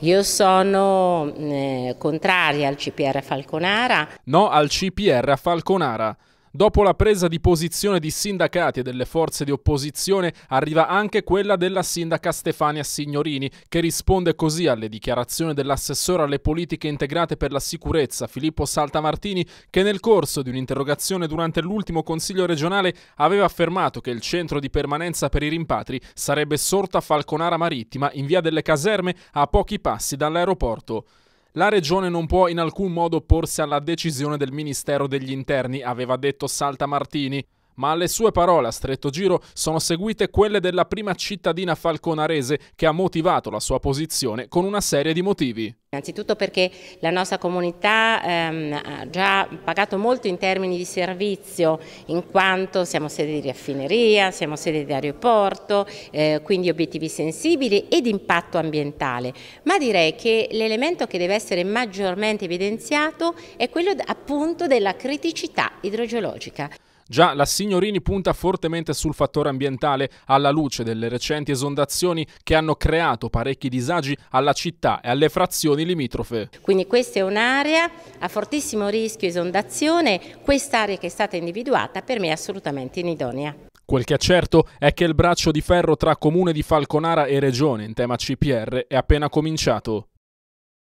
Io sono eh, contraria al CPR Falconara. No al CPR Falconara. Dopo la presa di posizione di sindacati e delle forze di opposizione arriva anche quella della sindaca Stefania Signorini, che risponde così alle dichiarazioni dell'assessore alle politiche integrate per la sicurezza Filippo Saltamartini, che nel corso di un'interrogazione durante l'ultimo Consiglio regionale aveva affermato che il centro di permanenza per i rimpatri sarebbe sorto a Falconara Marittima in via delle Caserme a pochi passi dall'aeroporto. La regione non può in alcun modo opporsi alla decisione del Ministero degli Interni, aveva detto Salta Martini. Ma alle sue parole a stretto giro sono seguite quelle della prima cittadina falconarese che ha motivato la sua posizione con una serie di motivi. Innanzitutto perché la nostra comunità ehm, ha già pagato molto in termini di servizio, in quanto siamo sede di raffineria, siamo sede di aeroporto, eh, quindi obiettivi sensibili ed impatto ambientale. Ma direi che l'elemento che deve essere maggiormente evidenziato è quello appunto della criticità idrogeologica. Già la Signorini punta fortemente sul fattore ambientale alla luce delle recenti esondazioni che hanno creato parecchi disagi alla città e alle frazioni limitrofe. Quindi questa è un'area a fortissimo rischio esondazione, quest'area che è stata individuata per me è assolutamente inidonea. Quel che è certo è che il braccio di ferro tra comune di Falconara e regione in tema CPR è appena cominciato.